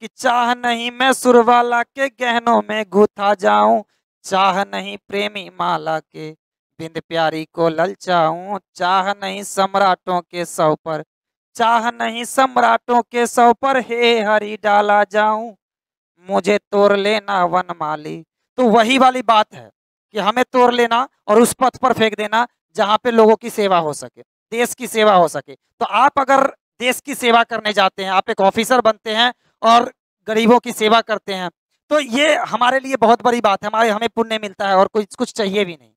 कि चाह नहीं मैं सुरवाला के गहनों में गुथा जाऊं चाह नहीं प्रेमी माला के बिंद प्यारी को ललचाऊं चाह नहीं सम्राटों के सौ पर चाह नहीं सम्राटों के सौ पर हे हरी डाला जाऊं मुझे तोड़ लेना वन माली तो वही वाली बात है कि हमें तोड़ लेना और उस पथ पर फेंक देना जहां पे लोगों की सेवा हो सके देश की सेवा हो सके तो आप अगर देश की सेवा करने जाते हैं आप एक ऑफिसर बनते हैं और गरीबों की सेवा करते हैं तो ये हमारे लिए बहुत बड़ी बात है हमारे हमें पुण्य मिलता है और कुछ कुछ चाहिए भी नहीं